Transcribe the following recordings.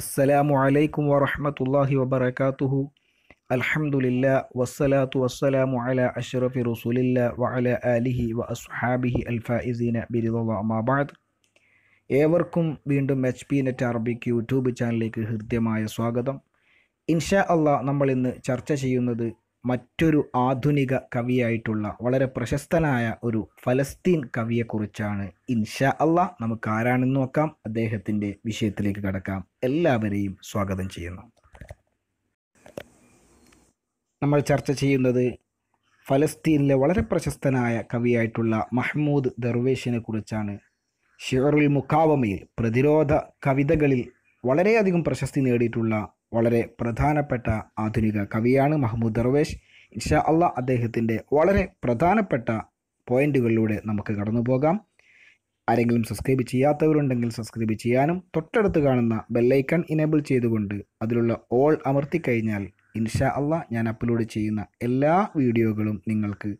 അസ്സലാമു അലൈക്കും വറഹമത്തല്ലാഹി വബർക്കാത്തുഹു അൽഹമുല്ല വസ്സലാത്തു വസ്സലാമു അല അഷ്റഫി റസൂലില്ല ആലിഹി അലിഹി വ അസ്ഹാബിഹി അൽഫായിസീന ബിരിദുല്ലാബാദ് ഏവർക്കും വീണ്ടും H P net Arabic YouTube ചാനലിലേക്ക് ഹൃദ്യമായ സ്വാഗതം ഇൻഷാ അള്ളാ നമ്മൾ ഇന്ന് ചർച്ച ചെയ്യുന്നത് മറ്റൊരു ആധുനിക കവിയായിട്ടുള്ള വളരെ പ്രശസ്തനായ ഒരു ഫലസ്തീൻ കവിയെക്കുറിച്ചാണ് ഇൻഷാ അല്ല നമുക്ക് ആരാണെന്ന് നോക്കാം അദ്ദേഹത്തിൻ്റെ വിഷയത്തിലേക്ക് കടക്കാം എല്ലാവരെയും സ്വാഗതം ചെയ്യുന്നു നമ്മൾ ചർച്ച ചെയ്യുന്നത് ഫലസ്തീനിലെ വളരെ പ്രശസ്തനായ കവിയായിട്ടുള്ള മഹ്മൂദ് ദർവേഷിനെ കുറിച്ചാണ് ഷിറുൽ മുക്കാവമയിൽ പ്രതിരോധ കവിതകളിൽ വളരെയധികം പ്രശസ്തി നേടിയിട്ടുള്ള വളരെ പ്രധാനപ്പെട്ട ആധുനിക കവിയാണ് മഹ്മൂദ് ദർവേഷ് ഇൻഷാ അല്ല അദ്ദേഹത്തിൻ്റെ വളരെ പ്രധാനപ്പെട്ട പോയിന്റുകളിലൂടെ നമുക്ക് കടന്നു പോകാം ആരെങ്കിലും സബ്സ്ക്രൈബ് ചെയ്യാത്തവരുണ്ടെങ്കിൽ സബ്സ്ക്രൈബ് ചെയ്യാനും തൊട്ടടുത്ത് കാണുന്ന ബെല്ലൈക്കൺ ഇനേബിൾ ചെയ്തുകൊണ്ട് അതിലുള്ള ഓൾ അമർത്തി കഴിഞ്ഞാൽ ഇൻഷാ അല്ല ഞാൻ അപ്ലോഡ് ചെയ്യുന്ന എല്ലാ വീഡിയോകളും നിങ്ങൾക്ക്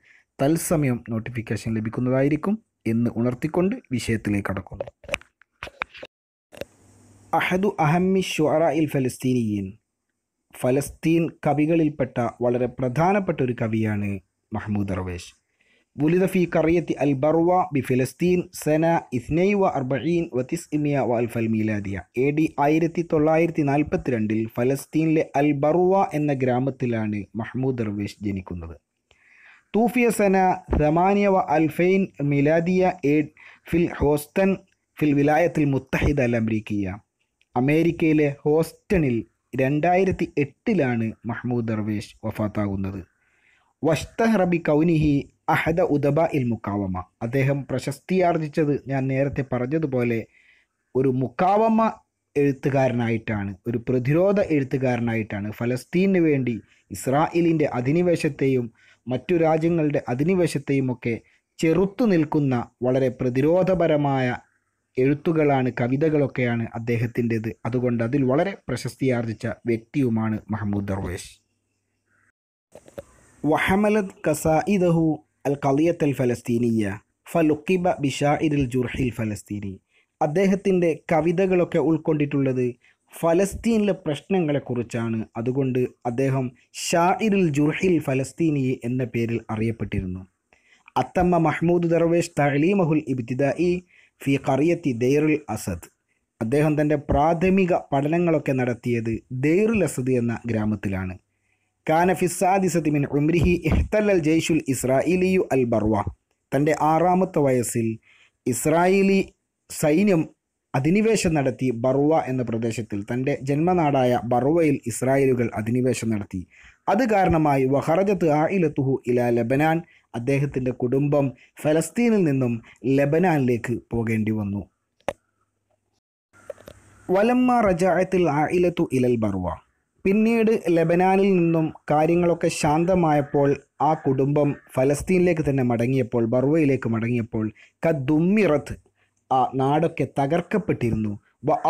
തത്സമയം നോട്ടിഫിക്കേഷൻ ലഭിക്കുന്നതായിരിക്കും എന്ന് ഉണർത്തിക്കൊണ്ട് വിഷയത്തിലേക്ക് കടക്കുന്നു അഹദു അഹമ്മി ഷുറ ഇൽ ഫലസ്തീനിയൻ ഫലസ്തീൻ കവികളിൽപ്പെട്ട വളരെ പ്രധാനപ്പെട്ട ഒരു കവിയാണ് മഹ്മൂദ് അർവേഷ് ولد في قرية البروة അർബീൻ വത്തിസ് ഇമിയ വ അൽ ഫൽ മീലാദിയ എ ഡി ആയിരത്തി തൊള്ളായിരത്തി നാൽപ്പത്തി രണ്ടിൽ ഫലസ്തീനിലെ അൽ ബർവ എന്ന ഗ്രാമത്തിലാണ് മഹ്മൂദ് അർവേഷ് ജനിക്കുന്നത് തൂഫിയ സന റമാനിയ വ അൽഫൈൻ മിലാദിയ എ ഫിൽ ഹോസ്റ്റൻ ഫിൽ വിലായത്തിൽ മുത്തഹിദ് അൽ അമരീക്കിയ അമേരിക്കയിലെ ഹോസ്റ്റണിൽ രണ്ടായിരത്തി എട്ടിലാണ് മഹ്മൂദ് ദർവേഷ് വഫാത്താകുന്നത് വഷ്തഹ്റബി കൗനിഹി അഹദ ഉദബ ഇൽ മുക്കാവമ അദ്ദേഹം പ്രശസ്തിയാർജിച്ചത് ഞാൻ നേരത്തെ പറഞ്ഞതുപോലെ ഒരു മുക്കാവമ എഴുത്തുകാരനായിട്ടാണ് ഒരു പ്രതിരോധ എഴുത്തുകാരനായിട്ടാണ് ഫലസ്തീന് വേണ്ടി ഇസ്രായേലിൻ്റെ അധിനിവേശത്തെയും മറ്റു രാജ്യങ്ങളുടെ അധിനിവേശത്തെയും ഒക്കെ ചെറുത്തു നിൽക്കുന്ന വളരെ പ്രതിരോധപരമായ എഴുത്തുകളാണ് കവിതകളൊക്കെയാണ് അദ്ദേഹത്തിൻ്റെത് അതുകൊണ്ട് അതിൽ വളരെ പ്രശസ്തിയാർജിച്ച വ്യക്തിയുമാണ് മഹമ്മൂദ് ദർവേഷ് വഹമലത് കസാഇദഹു അൽ കലിയത്ത് അൽ ഫലസ്തീനിയ ഫലുക്കിബ ബിഷാഇരിൽ ജുർഹിൽ ഫലസ്തീനി അദ്ദേഹത്തിൻ്റെ കവിതകളൊക്കെ ഉൾക്കൊണ്ടിട്ടുള്ളത് ഫലസ്തീനിലെ പ്രശ്നങ്ങളെക്കുറിച്ചാണ് അതുകൊണ്ട് അദ്ദേഹം ഷാഇറിൽ ജുർഹിൽ ഫലസ്തീനി എന്ന പേരിൽ അറിയപ്പെട്ടിരുന്നു അത്തമ്മ മഹ്മൂദ് ദർവേഷ് തഅലീമഹുൽ ഇബ്തിദായി ഫി കറിയത്തി ദൈറുൽ അസദ് അദ്ദേഹം തൻ്റെ പ്രാഥമിക പഠനങ്ങളൊക്കെ നടത്തിയത് ദൈറുൽ അസദ് എന്ന ഗ്രാമത്തിലാണ് കാന ഫിസാദിസത്തിമിൻ ഉംരിഹി ഇഹ്തലൽ ജയ്ഷുൽ ഇസ്രായേലിയു അൽ ബർവ തൻ്റെ ആറാമത്തെ വയസ്സിൽ ഇസ്രായേലി സൈന്യം അധിനിവേശം നടത്തി ബർവ എന്ന പ്രദേശത്തിൽ തൻ്റെ ജന്മനാടായ ബർവയിൽ ഇസ്രായേലുകൾ അധിനിവേശം നടത്തി അത് കാരണമായി വഹറജത്ത് ആയിലത്തുഹു ഇല ലബനാൻ അദ്ദേഹത്തിൻ്റെ കുടുംബം ഫലസ്തീനിൽ നിന്നും ലബനാനിലേക്ക് പോകേണ്ടി വന്നു വലമ്മ റജായത്തിൽ ആയിലത്തു ഇലൽ ബർവ പിന്നീട് ലബനാനിൽ നിന്നും കാര്യങ്ങളൊക്കെ ശാന്തമായപ്പോൾ ആ കുടുംബം ഫലസ്തീനിലേക്ക് തന്നെ മടങ്ങിയപ്പോൾ ബർവയിലേക്ക് മടങ്ങിയപ്പോൾ കദ്ദുമ്മിറത്ത് ആ നാടൊക്കെ തകർക്കപ്പെട്ടിരുന്നു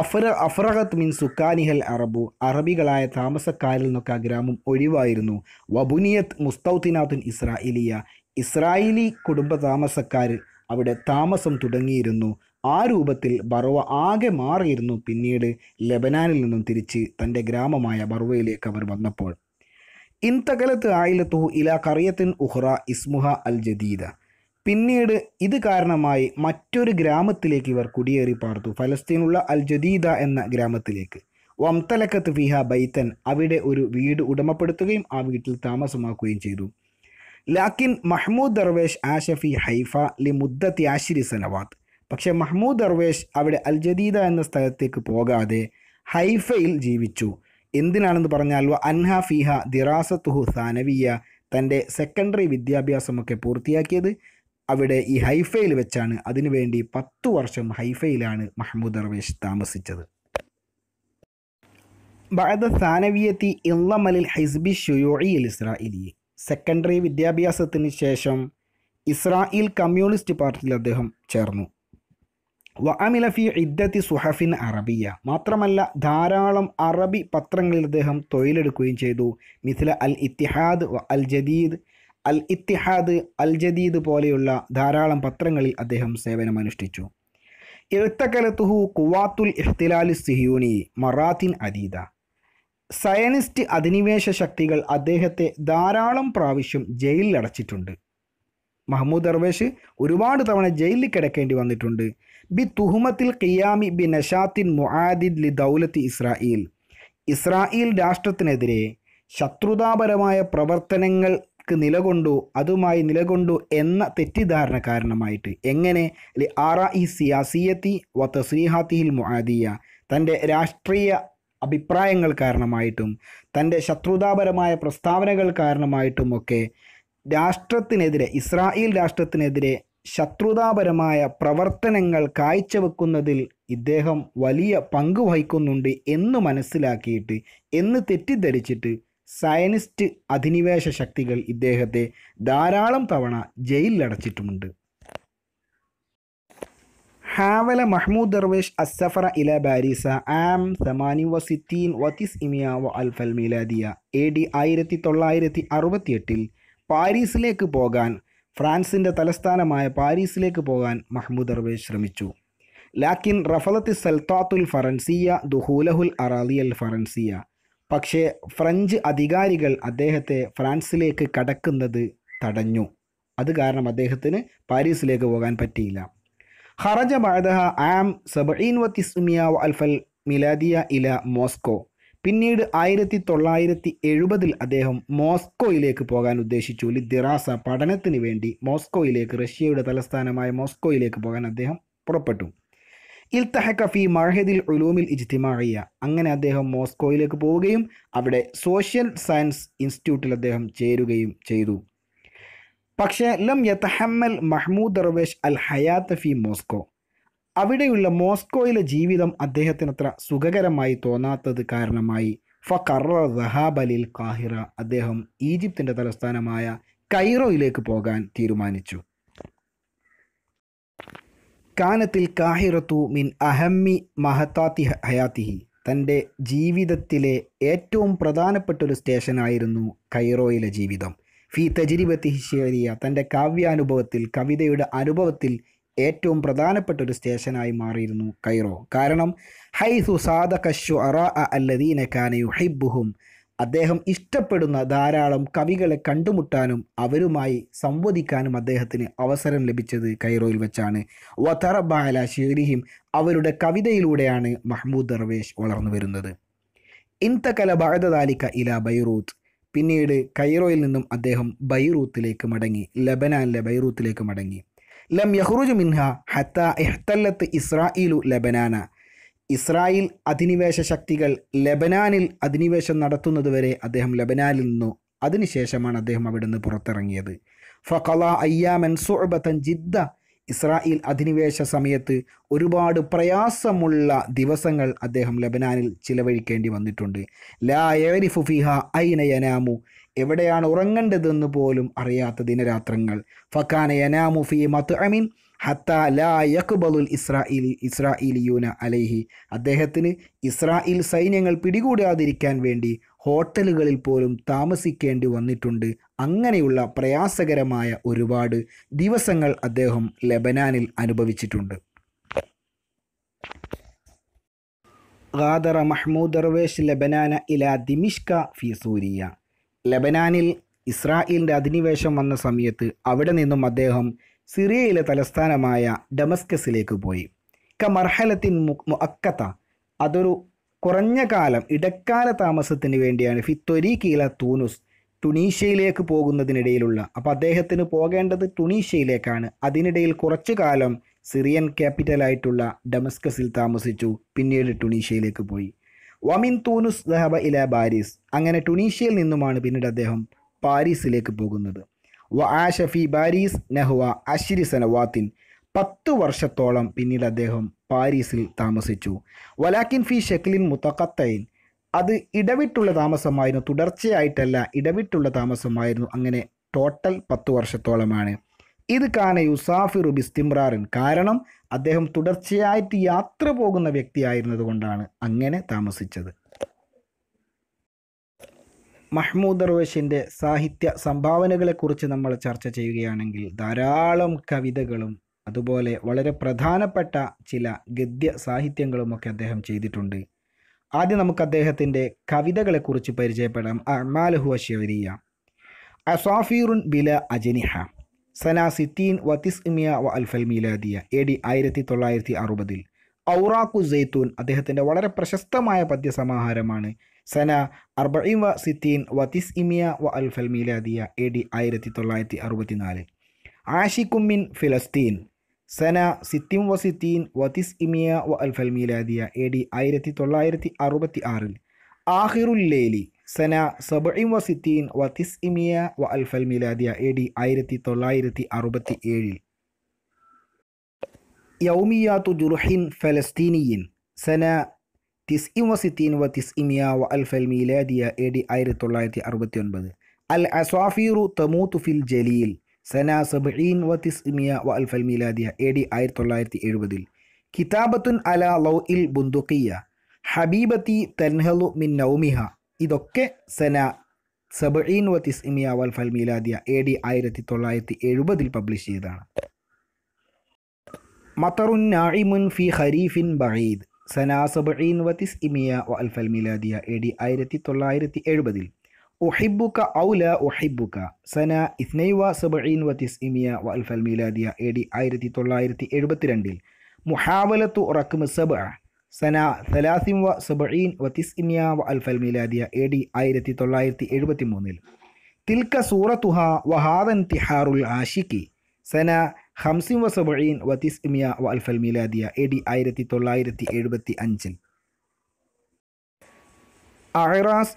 അഫറ അഫറഹത്ത് മീൻ സുഖാനിഹൽ അറബു അറബികളായ താമസക്കാരിൽ നിന്നൊക്കെ ആ ഗ്രാമം ഒഴിവായിരുന്നു വബുനിയത്ത് മുസ്തൗത്തിനാത്തുൻ ഇസ്രായേലിയ ഇസ്രായേലി കുടുംബ താമസക്കാർ അവിടെ താമസം തുടങ്ങിയിരുന്നു ആ രൂപത്തിൽ ബർവ ആകെ മാറിയിരുന്നു പിന്നീട് ലബനാനിൽ നിന്നും തിരിച്ച് തൻ്റെ ഗ്രാമമായ ബർവയിലേക്ക് അവർ വന്നപ്പോൾ ഇൻതകലത്ത് ആയിലത്തു ഇല കറിയത്തിൻ ഉഹ്റ ഇസ്മുഹ അൽ ജദീദ പിന്നീട് ഇത് കാരണമായി മറ്റൊരു ഗ്രാമത്തിലേക്ക് ഇവർ കുടിയേറി പാർത്തു ഫലസ്തീനുള്ള അൽ ജദീദ എന്ന ഗ്രാമത്തിലേക്ക് വംതലക്കത്ത് ഫിഹ ബൈത്തൻ അവിടെ ഒരു വീട് ഉടമപ്പെടുത്തുകയും ആ വീട്ടിൽ താമസമാക്കുകയും ചെയ്തു ലാക്കിൻ മഹ്മൂദ് ദർവേഷ് ആഷഫി ഹൈഫ ലി മുദ്ദത്തി ആശിരി സനവാദ് പക്ഷെ മഹ്മൂദ് ദർവേഷ് അവിടെ അൽ ജദീദ എന്ന സ്ഥലത്തേക്ക് പോകാതെ ഹൈഫയിൽ ജീവിച്ചു എന്തിനാണെന്ന് പറഞ്ഞാൽ അൻഹ ഫിഹ ദിറാസത്തുഹു സാനവിയ തൻ്റെ സെക്കൻഡറി വിദ്യാഭ്യാസമൊക്കെ പൂർത്തിയാക്കിയത് അവിടെ ഈ ഹൈഫയിൽ വെച്ചാണ് അതിനുവേണ്ടി പത്തു വർഷം ഹൈഫയിലാണ് മഹമ്മൂദ് റവേഷ് താമസിച്ചത് ബഅദ സാനവിയത്തി ഇളമലിൽ ഹൈസ്ബി ഷുയോയി ഇസ്രായേലി സെക്കൻഡറി വിദ്യാഭ്യാസത്തിന് ശേഷം ഇസ്രായേൽ കമ്മ്യൂണിസ്റ്റ് പാർട്ടിയിൽ അദ്ദേഹം ചേർന്നു വഅമിലഫി ഇദ്ദത്തി സുഹഫിൻ അറബിയ മാത്രമല്ല ധാരാളം അറബി പത്രങ്ങളിൽ അദ്ദേഹം തൊഴിലെടുക്കുകയും ചെയ്തു മിഥില അൽ ഇത്തിഹാദ് വ അൽ ജദീദ് അൽ ഇത്തിഹാദ് അൽ ജദീദ് പോലെയുള്ള ധാരാളം പത്രങ്ങളിൽ അദ്ദേഹം സേവനമനുഷ്ഠിച്ചു എഴുത്തക്കലത്തുഹു കുവാത്തുൽ ഇഫ്തിലാൽ സിഹ്യൂനി മറാത്തിൻ അദീദ സയനിസ്റ്റ് അധിനിവേശ ശക്തികൾ അദ്ദേഹത്തെ ധാരാളം പ്രാവശ്യം അടച്ചിട്ടുണ്ട് മഹ്മൂദ് അർവേഷ് ഒരുപാട് തവണ ജയിലിൽ കിടക്കേണ്ടി വന്നിട്ടുണ്ട് ബി തുഹുമത്തിൽ ഖിയാമി ബി നഷാത്തിൻ മുആദിദ് ലി ദൗലത്തി ഇസ്രായേൽ ഇസ്രായേൽ രാഷ്ട്രത്തിനെതിരെ ശത്രുതാപരമായ പ്രവർത്തനങ്ങൾ നിലകൊണ്ടു അതുമായി നിലകൊണ്ടു എന്ന തെറ്റിദ്ധാരണ കാരണമായിട്ട് എങ്ങനെ ആറ ഇ സിയാസിയത്തി വ തസ്രീഹാത്തിഹിൽ മുആദിയ തൻ്റെ രാഷ്ട്രീയ അഭിപ്രായങ്ങൾ കാരണമായിട്ടും തൻ്റെ ശത്രുതാപരമായ പ്രസ്താവനകൾ കാരണമായിട്ടും ഒക്കെ രാഷ്ട്രത്തിനെതിരെ ഇസ്രായേൽ രാഷ്ട്രത്തിനെതിരെ ശത്രുതാപരമായ പ്രവർത്തനങ്ങൾ കാഴ്ചവെക്കുന്നതിൽ ഇദ്ദേഹം വലിയ പങ്ക് വഹിക്കുന്നുണ്ട് എന്ന് മനസ്സിലാക്കിയിട്ട് എന്ന് തെറ്റിദ്ധരിച്ചിട്ട് സയനിസ്റ്റ് അധിനിവേശ ശക്തികൾ ഇദ്ദേഹത്തെ ധാരാളം തവണ ജയിലിലടച്ചിട്ടുമുണ്ട് ഇല ബാരിസ ആം സമാനി إلى باريس عام 68 അൽ ഫൽ മിലാദിയ എ ഡി ആയിരത്തി തൊള്ളായിരത്തി എട്ടിൽ പാരീസിലേക്ക് പോകാൻ ഫ്രാൻസിൻ്റെ തലസ്ഥാനമായ പാരീസിലേക്ക് പോകാൻ മഹ്മൂദ് ദർവേഷ് ശ്രമിച്ചു ലാക്കിൻ റഫലത്തി സൽത്താത്തുൽ ഫറൻസിയ ദുഹൂലഹുൽ അറാദിയൽ ഫറൻസിയ പക്ഷേ ഫ്രഞ്ച് അധികാരികൾ അദ്ദേഹത്തെ ഫ്രാൻസിലേക്ക് കടക്കുന്നത് തടഞ്ഞു അത് കാരണം അദ്ദേഹത്തിന് പാരീസിലേക്ക് പോകാൻ പറ്റിയില്ല ഹറജ ബാദഹ ആം സബീൻ അൽഫൽ മിലാദിയ ഇല മോസ്കോ പിന്നീട് ആയിരത്തി തൊള്ളായിരത്തി എഴുപതിൽ അദ്ദേഹം മോസ്കോയിലേക്ക് പോകാൻ ഉദ്ദേശിച്ചു ലിദിറാസ പഠനത്തിന് വേണ്ടി മോസ്കോയിലേക്ക് റഷ്യയുടെ തലസ്ഥാനമായ മോസ്കോയിലേക്ക് പോകാൻ അദ്ദേഹം പുറപ്പെട്ടു ഇൽത്തഹക്കഫി മർഹദിൽ ഉലൂമിൽ ഇജ്തിമാഴിയ അങ്ങനെ അദ്ദേഹം മോസ്കോയിലേക്ക് പോവുകയും അവിടെ സോഷ്യൽ സയൻസ് ഇൻസ്റ്റിറ്റ്യൂട്ടിൽ അദ്ദേഹം ചേരുകയും ചെയ്തു പക്ഷേ ലം യത്തഹമ്മൽ മഹ്മൂദ് ദർവേഷ് അൽ ഹയാത്ത് ഫി മോസ്കോ അവിടെയുള്ള മോസ്കോയിലെ ജീവിതം അദ്ദേഹത്തിന് അത്ര സുഖകരമായി തോന്നാത്തത് കാരണമായി ഫക്കറ റഹാബലിൽ കാഹിറ അദ്ദേഹം ഈജിപ്തിൻ്റെ തലസ്ഥാനമായ കൈറോയിലേക്ക് പോകാൻ തീരുമാനിച്ചു കാനത്തിൽ കാഹിറത്തു മിൻ അഹമ്മി മഹത്താത്തി ഹയാത്തിഹി തൻ്റെ ജീവിതത്തിലെ ഏറ്റവും പ്രധാനപ്പെട്ട ഒരു സ്റ്റേഷനായിരുന്നു കൈറോയിലെ ജീവിതം ഫി തജിരിബത്തി ഹിഷേരിയ തൻ്റെ കാവ്യാനുഭവത്തിൽ കവിതയുടെ അനുഭവത്തിൽ ഏറ്റവും പ്രധാനപ്പെട്ട ഒരു സ്റ്റേഷനായി മാറിയിരുന്നു കൈറോ കാരണം ഹൈ സുസാദ കഷു അറ അല്ലദീന കാനയു ഹൈബുഹും അദ്ദേഹം ഇഷ്ടപ്പെടുന്ന ധാരാളം കവികളെ കണ്ടുമുട്ടാനും അവരുമായി സംവദിക്കാനും അദ്ദേഹത്തിന് അവസരം ലഭിച്ചത് കൈറോയിൽ വെച്ചാണ് വതറബാല ഷീരിഹിം അവരുടെ കവിതയിലൂടെയാണ് മഹ്മൂദ് ദർവേഷ് വളർന്നു വരുന്നത് ഇന്തകല ബാഗദാലിക്ക ഇല ബൈറൂത്ത് പിന്നീട് കൈറോയിൽ നിന്നും അദ്ദേഹം ബൈറൂത്തിലേക്ക് മടങ്ങി ലബനാനിലെ ബൈറൂത്തിലേക്ക് മടങ്ങി ലം യഹ്റുജ് മിൻഹ ഹത്ത ഇഹ്തല്ലത്ത് ഇസ്രായിലു ലബനാന ഇസ്രായേൽ അധിനിവേശ ശക്തികൾ ലബനാനിൽ അധിനിവേശം നടത്തുന്നതുവരെ അദ്ദേഹം ലബനാനിൽ നിന്നു അതിനുശേഷമാണ് അദ്ദേഹം അവിടെ നിന്ന് പുറത്തിറങ്ങിയത് ഫഖല അയ്യാമൻ സുഅബത്തൻ ജിദ്ദ ഇസ്രായേൽ അധിനിവേശ സമയത്ത് ഒരുപാട് പ്രയാസമുള്ള ദിവസങ്ങൾ അദ്ദേഹം ലബനാനിൽ ചിലവഴിക്കേണ്ടി വന്നിട്ടുണ്ട് ലായരിഫു ഫിഹ യനാമു എവിടെയാണ് ഉറങ്ങേണ്ടതെന്ന് പോലും അറിയാത്ത ദിനരാത്രങ്ങൾ ഫഖാന യനാമു ഫി മത്ത് അമീൻ ഹത്ത ലാ യക്ബലുൽ ഇസ്രായേലി ഇസ്രായേലിയൂന അലൈഹി അദ്ദേഹത്തിന് ഇസ്രായേൽ സൈന്യങ്ങൾ പിടികൂടാതിരിക്കാൻ വേണ്ടി ഹോട്ടലുകളിൽ പോലും താമസിക്കേണ്ടി വന്നിട്ടുണ്ട് അങ്ങനെയുള്ള പ്രയാസകരമായ ഒരുപാട് ദിവസങ്ങൾ അദ്ദേഹം ലബനാനിൽ അനുഭവിച്ചിട്ടുണ്ട് ഖാദർ മഹ്മൂദ് ദർവേഷ് ലബനാന ഇല ദിമിഷ്ക ഫി സൂരിയ ലബനാനിൽ ഇസ്രായേലിൻ്റെ അധിനിവേശം വന്ന സമയത്ത് അവിടെ നിന്നും അദ്ദേഹം സിറിയയിലെ തലസ്ഥാനമായ ഡമസ്കസിലേക്ക് പോയി ക മർഹലത്തിൻ മുഅക്കത്ത അതൊരു കുറഞ്ഞ കാലം ഇടക്കാല താമസത്തിന് വേണ്ടിയാണ് ഫിത്തൊരി കീല തൂനുസ് ടുണീഷ്യയിലേക്ക് പോകുന്നതിനിടയിലുള്ള അപ്പോൾ അദ്ദേഹത്തിന് പോകേണ്ടത് ടുണീഷ്യയിലേക്കാണ് അതിനിടയിൽ കുറച്ചു കാലം സിറിയൻ ക്യാപിറ്റലായിട്ടുള്ള ഡമസ്കസിൽ താമസിച്ചു പിന്നീട് ടുണീഷ്യയിലേക്ക് പോയി വമിൻ തൂനുസ് ദഹബ ഇല ബാരിസ് അങ്ങനെ ടുണീഷ്യയിൽ നിന്നുമാണ് പിന്നീട് അദ്ദേഹം പാരീസിലേക്ക് പോകുന്നത് വ ആഷഫി ബാരീസ് നെഹ്വ അഷിരി സനവാത്തിൻ പത്ത് വർഷത്തോളം പിന്നീട് അദ്ദേഹം പാരീസിൽ താമസിച്ചു വലാക്കിൻ ഫി ഷെക്കിലിൻ മുത്തക്കത്തൈൻ അത് ഇടവിട്ടുള്ള താമസമായിരുന്നു തുടർച്ചയായിട്ടല്ല ഇടവിട്ടുള്ള താമസമായിരുന്നു അങ്ങനെ ടോട്ടൽ പത്ത് വർഷത്തോളമാണ് ഇത് കാന യുസാഫിറു ബിസ്തിമ്രാറിൻ കാരണം അദ്ദേഹം തുടർച്ചയായിട്ട് യാത്ര പോകുന്ന വ്യക്തിയായിരുന്നതുകൊണ്ടാണ് അങ്ങനെ താമസിച്ചത് മഹ്മൂദ് ദർവേഷിൻ്റെ സാഹിത്യ സംഭാവനകളെക്കുറിച്ച് നമ്മൾ ചർച്ച ചെയ്യുകയാണെങ്കിൽ ധാരാളം കവിതകളും അതുപോലെ വളരെ പ്രധാനപ്പെട്ട ചില ഗദ്യ സാഹിത്യങ്ങളും ഒക്കെ അദ്ദേഹം ചെയ്തിട്ടുണ്ട് ആദ്യം നമുക്ക് അദ്ദേഹത്തിൻ്റെ കവിതകളെക്കുറിച്ച് പരിചയപ്പെടാം അമാലഹു അഷ്യവരിയ അസാഫിറുൻ ബില അജനിഹ സന സിത്തീൻ വത്തിസ് ഇമിയ വ അൽഫൽ മീലാദിയ എ ഡി ആയിരത്തി തൊള്ളായിരത്തി അറുപതിൽ ഔറാക്കു സെയ്ത്തൂൻ അദ്ദേഹത്തിൻ്റെ വളരെ പ്രശസ്തമായ പദ്യസമാഹാരമാണ് സന അർബഇം വ സിത്തീൻ വ തിസ് ഇമിയ വ അൽ ഫൽമീലാദിയ എ ഡി ആയിരത്തി തൊള്ളായിരത്തി അറുപത്തി നാല് ആഷിക്കുമിൻ ഫിലസ്തീൻ സന സിത്തിം വ സിത്തീൻ വ തിസ് ഇമിയ വ അൽ ഫൽമീലാദിയ എ ഡി ആയിരത്തി തൊള്ളായിരത്തി അറുപത്തി ആറിൽ ആഹിറുൽ ലേലി സന സബഇം വ സിത്തീൻ വ തിസ് ഇമിയ വ അൽ ഫൽമീലാദിയ എ ഡി ആയിരത്തി തൊള്ളായിരത്തി അറുപത്തി ഏഴിൽ യൗമിയാത്തു ജുർഹിൻ ഫലസ്തീനിയിൻ സന തിസ്ഇ വസിത്തീൻ വ തിസ്ഇമിയ വ അൽ ഫൽ മീലാദിയ എ ഡി ആയിരത്തി തൊള്ളായിരത്തി അറുപത്തി ഒൻപത് അൽ അസാഫീറു തമൂത്തു ഫിൽ ജലീൽ സന സബീൻ വ തിസ്ഇമിയ വ അൽ ഫൽ മീലാദിയ എ ഡി ആയിരത്തി തൊള്ളായിരത്തി എഴുപതിൽ കിതാബത്തുൻ അല ലൗ ഇൽ ബുന്ദുക്കിയ ഹബീബത്തി തൻഹലു മിൻ നൗമിഹ ഇതൊക്കെ സന സബീൻ വ തിസ്ഇമിയ വ അൽ ഫൽ മീലാദിയ എ ഡി ആയിരത്തി തൊള്ളായിരത്തി എഴുപതിൽ പബ്ലിഷ് ചെയ്തതാണ് مطر ناعم في خريف بعيد സന സബീൻ വതിസ് ഇമിയ അൽഫൽ മിലാദിയ എ ഡി ആയിരത്തി തൊള്ളായിരത്തി എഴുപതിൽ ഒഹിബുക്ക ഔല ഒഹിബുക്ക സന ഇസ്നൈവ സബീൻ വതിസ് ഇമിയ അൽഫൽ മിലാദിയ എ ഡി ആയിരത്തി തൊള്ളായിരത്തി എഴുപത്തിരണ്ടിൽ മുഹാവലത്തു റക്മ സബ സന സലാസിം വ സബീൻ വതിസ് ഇമിയ അൽഫൽ മിലാദിയ എ ഡി ആയിരത്തി തൊള്ളായിരത്തി എഴുപത്തി മൂന്നിൽ തിൽക്ക സൂറത്തുഹ വഹാദൻ തിഹാറുൽ ആഷിഖി സന خمسين وسبعين وتسع مئة وألف الميلادية أدي آيرتي تولايرتي إيربتي أنجل أعراس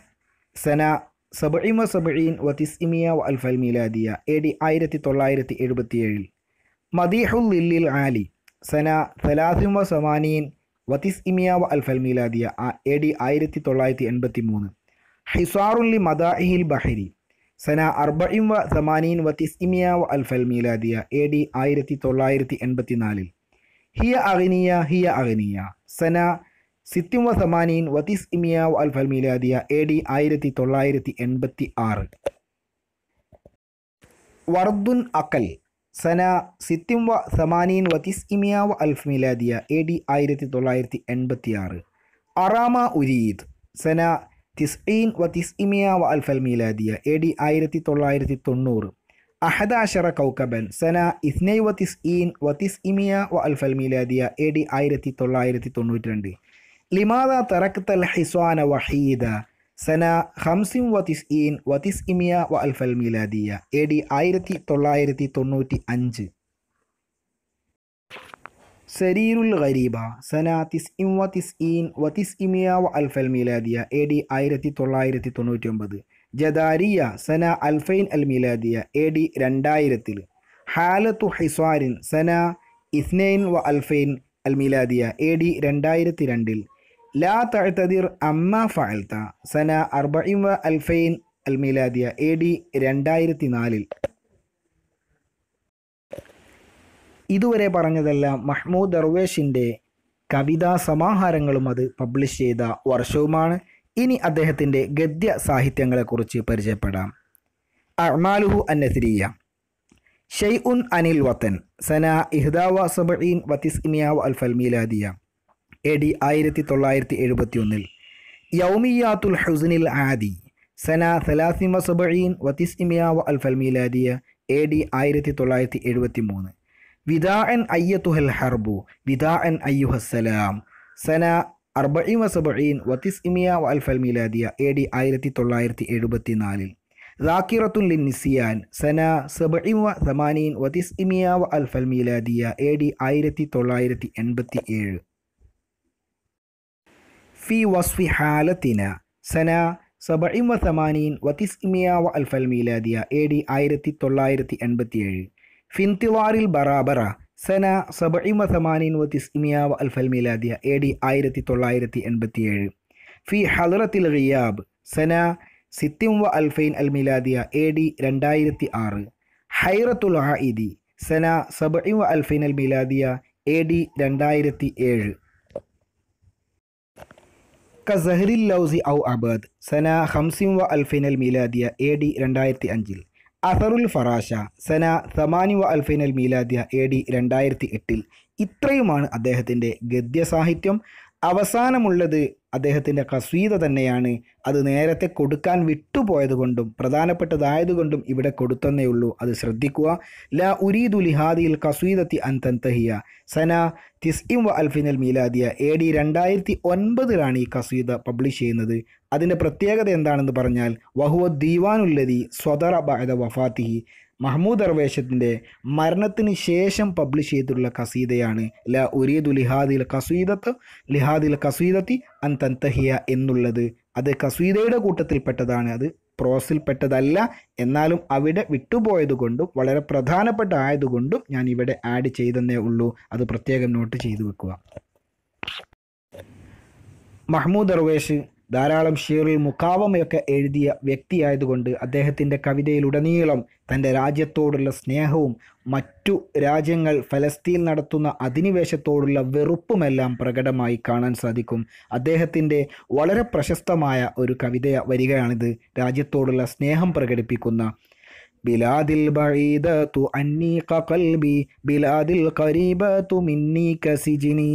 سنة سبعين وسبعين وتسع مئة وألف الميلادية أدي آيرتي تولايرتي إيربتي أيل مديح لله العالي سنة ثلاث وثمانين وتسع مئة وألف الميلادية أدي آيرتي تولايرتي إنبتي مون حصار لمدائه البحري സന അർബഇം വ സമാനീൻ വ തിസ്ഇമിയ വ അൽഫൽ മീലാദിയ എ ഡി ആയിരത്തി തൊള്ളായിരത്തി എൺപത്തിനാലിൽ ഹിയ അഗനിയ ഹിയ അഗനിയ സന സിത്തിം വ സമാനീൻ വ തിസ്ഇമിയ വ അൽഫൽ മീലാദിയ എ ഡി ആയിരത്തി തൊള്ളായിരത്തി എൺപത്തി ആറ് വർദുൻ അക്കൽ സന സിത്തിം വ സമാനീൻ വ തിസ്ഇമിയ വ അൽഫ് മീലാദിയ എ ഡി ആയിരത്തി തൊള്ളായിരത്തി എൺപത്തി ആറ് അറാമ ഉരീദ് സന തിസ്ഈൻ വ തിസ്ഇമിയ വ അൽഫൽ മീലാദിയ എ ഡി ആയിരത്തി തൊള്ളായിരത്തി തൊണ്ണൂറ് അഹദ അഷറ കൗക്കബൻ സന ഇസ്നൈ വ തിസ്ഈൻ വ തിസ്ഇമിയ വ അൽഫൽ മീലാദിയ എ ഡി ആയിരത്തി തൊള്ളായിരത്തി തൊണ്ണൂറ്റി രണ്ട് ലിമാദ തറക്തൽ ഹിസ്വാന വഹീദ സന ഹംസിം വ തിസ്ഈൻ വ തിസ്ഇമിയ വ അൽഫൽ മീലാദിയ എ ഡി ആയിരത്തി തൊള്ളായിരത്തി തൊണ്ണൂറ്റി അഞ്ച് سرير الغريبة سنة تسع وتسعين وتسعمية وألف الميلادية أدي آيرة تولايرة تنوتيوم بدي جداريا سنة ألفين الميلادية أدي رندايرة تل حالة حصار سنة اثنين وألفين الميلادية أدي رندايرة رندل لا تعتذر أما فعلت سنة أربعين وألفين الميلادية أدي رندايرة نالل ഇതുവരെ പറഞ്ഞതെല്ലാം മഹ്മൂദ് ദർവേഷിൻ്റെ കവിതാ സമാഹാരങ്ങളും അത് പബ്ലിഷ് ചെയ്ത വർഷവുമാണ് ഇനി അദ്ദേഹത്തിൻ്റെ ഗദ്യ സാഹിത്യങ്ങളെക്കുറിച്ച് പരിചയപ്പെടാം അമാലുഹു അന്നസിരിയ ഷെയ് ഉൻ അനിൽ വത്തൻ സന ഇഹ്ദാവ സബീൻ വത്തിസ് ഇമിയാവ് അൽഫൽ മീലാദിയ എ ഡി ആയിരത്തി തൊള്ളായിരത്തി എഴുപത്തി ഒന്നിൽ യൗമിയാത്തുൽ ഹുസനിൽ ആദി സന സലാസിമ സബീൻ വത്തിസ് ഇമിയാവ് അൽഫൽ മീലാദിയ എ ഡി ആയിരത്തി തൊള്ളായിരത്തി എഴുപത്തി മൂന്ന് وداعا أيتها الحرب وداعا أيها السلام سنة أربعين وسبعين വത്തിസ് ഇമിയ വൽഫൽ ميلادية أيدي آيرتي ആയിരത്തി തൊള്ളായിരത്തി എഴുപത്തി ذاكرة للنسيان سنة سبعين وثمانين وتسعمية وألف الميلادية أيدي آيرتي طلايرتي أنبتي إير في وصف حالتنا سنة سبعين وثمانين وتسعمية وألف الميلادية أيدي آيرتي طلايرتي أنبتي إير في انتظار البرابرة സന സബഇമ സമാനിൻ വ തിസ്മിയാവ് അൽഫൽ മിലാദിയ എ ഡി ആയിരത്തി തൊള്ളായിരത്തി എൺപത്തിയേഴ് ഫി ഹലറത്തിൽ ഖിയാബ് സന സിത്തിം വ അൽഫൈൻ അൽ മിലാദിയ എ ഡി രണ്ടായിരത്തി ആറ് ഹൈറത്തുൽ ആയിദി സന സബഇം വ അൽഫൈൻ അൽ മിലാദിയ എ ഡി രണ്ടായിരത്തി ഏഴ് കസഹറിൽ ലൗസി ഔ അബാദ് സന ഹംസിം വ അൽഫൈൻ അൽ മിലാദിയ എ ഡി രണ്ടായിരത്തി അഞ്ചിൽ അസറുൽ ഫറാഷ സന സമാനി വ അൽഫൈനൽ മീലാദ്യ എ ഡി രണ്ടായിരത്തി എട്ടിൽ ഇത്രയുമാണ് അദ്ദേഹത്തിൻ്റെ ഗദ്യസാഹിത്യം അവസാനമുള്ളത് അദ്ദേഹത്തിൻ്റെ കസ്വീത തന്നെയാണ് അത് നേരത്തെ കൊടുക്കാൻ വിട്ടുപോയതുകൊണ്ടും പ്രധാനപ്പെട്ടതായതുകൊണ്ടും ഇവിടെ ഉള്ളൂ അത് ശ്രദ്ധിക്കുക ല ഉരീദു ലിഹാദിൽ കസ്വീദത്തി അൻ തൻതഹിയ സന തിസ്ഇം വ അൽഫിനൽ മീലാദിയ എ ഡി രണ്ടായിരത്തി ഒൻപതിലാണ് ഈ കസ്വീത പബ്ലിഷ് ചെയ്യുന്നത് അതിൻ്റെ പ്രത്യേകത എന്താണെന്ന് പറഞ്ഞാൽ വഹുവ ദീവാനുല്ലതി സ്വതറ ബഅദ വഫാത്തിഹി മഹ്മൂദ് അർവേഷത്തിൻ്റെ മരണത്തിന് ശേഷം പബ്ലിഷ് ചെയ്തിട്ടുള്ള കസീദയാണ് ല ഉരീദു ലിഹാദിൽ കസീദത്ത് ലിഹാദിൽ കസീദത്തി അൻ തൻതഹിയ എന്നുള്ളത് അത് കസീദയുടെ കൂട്ടത്തിൽപ്പെട്ടതാണ് അത് പ്രോസിൽപ്പെട്ടതല്ല എന്നാലും അവിടെ വിട്ടുപോയതുകൊണ്ടും വളരെ പ്രധാനപ്പെട്ട ആയതുകൊണ്ടും ഞാൻ ഇവിടെ ആഡ് ചെയ്തെന്നേ ഉള്ളൂ അത് പ്രത്യേകം നോട്ട് ചെയ്തു വെക്കുക മഹ്മൂദ് അർവേഷ് ധാരാളം ഷീറിൽ മുഖാവമയൊക്കെ എഴുതിയ വ്യക്തിയായതുകൊണ്ട് അദ്ദേഹത്തിൻ്റെ കവിതയിലുടനീളം തൻ്റെ രാജ്യത്തോടുള്ള സ്നേഹവും മറ്റു രാജ്യങ്ങൾ ഫലസ്തീൻ നടത്തുന്ന അധിനിവേശത്തോടുള്ള വെറുപ്പുമെല്ലാം പ്രകടമായി കാണാൻ സാധിക്കും അദ്ദേഹത്തിൻ്റെ വളരെ പ്രശസ്തമായ ഒരു കവിത വരികയാണിത് രാജ്യത്തോടുള്ള സ്നേഹം പ്രകടിപ്പിക്കുന്ന بلاد البعيدة عني ബിലാദിൽ بلاد തു മിന്നി കസിജിനി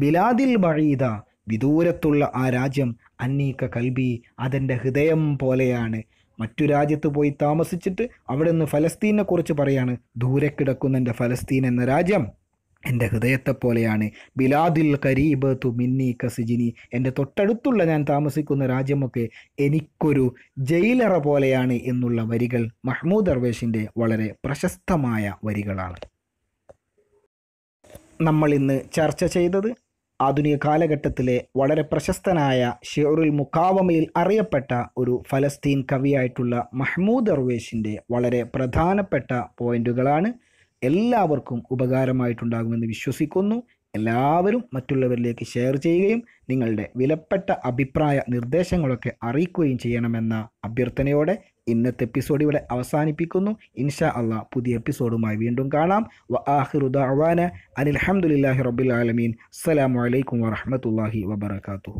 ബിലാദിൽ البعيدة വിദൂരത്തുള്ള ആ രാജ്യം അന്നീക്ക കൽബി അതെൻ്റെ ഹൃദയം പോലെയാണ് മറ്റു രാജ്യത്ത് പോയി താമസിച്ചിട്ട് അവിടെ നിന്ന് ഫലസ്തീനെ കുറിച്ച് പറയാണ് ദൂരെ കിടക്കുന്ന എൻ്റെ ഫലസ്തീൻ എന്ന രാജ്യം എൻ്റെ ഹൃദയത്തെ പോലെയാണ് ബിലാദിൽ കരീബ് തു മിന്നി കസിജിനി എൻ്റെ തൊട്ടടുത്തുള്ള ഞാൻ താമസിക്കുന്ന രാജ്യമൊക്കെ എനിക്കൊരു ജയിലറ പോലെയാണ് എന്നുള്ള വരികൾ മഹ്മൂദ് അർവേഷിൻ്റെ വളരെ പ്രശസ്തമായ വരികളാണ് നമ്മൾ ഇന്ന് ചർച്ച ചെയ്തത് ആധുനിക കാലഘട്ടത്തിലെ വളരെ പ്രശസ്തനായ ഷെയറുൽ മുക്കാവമയിൽ അറിയപ്പെട്ട ഒരു ഫലസ്തീൻ കവിയായിട്ടുള്ള മഹ്മൂദ് അർവേഷിൻ്റെ വളരെ പ്രധാനപ്പെട്ട പോയിന്റുകളാണ് എല്ലാവർക്കും ഉപകാരമായിട്ടുണ്ടാകുമെന്ന് വിശ്വസിക്കുന്നു എല്ലാവരും മറ്റുള്ളവരിലേക്ക് ഷെയർ ചെയ്യുകയും നിങ്ങളുടെ വിലപ്പെട്ട അഭിപ്രായ നിർദ്ദേശങ്ങളൊക്കെ അറിയിക്കുകയും ചെയ്യണമെന്ന അഭ്യർത്ഥനയോടെ ഇന്നത്തെ എപ്പിസോഡ് ഇവിടെ അവസാനിപ്പിക്കുന്നു ഇൻഷാ അള്ളാ പുതിയ എപ്പിസോഡുമായി വീണ്ടും കാണാം വ ആഹിറുദാൻ അനിൽഹമുല്ലാഹി റബുലാലമീൻ വലൈക്കും വാഹമത്തല്ലാഹി വാത്തു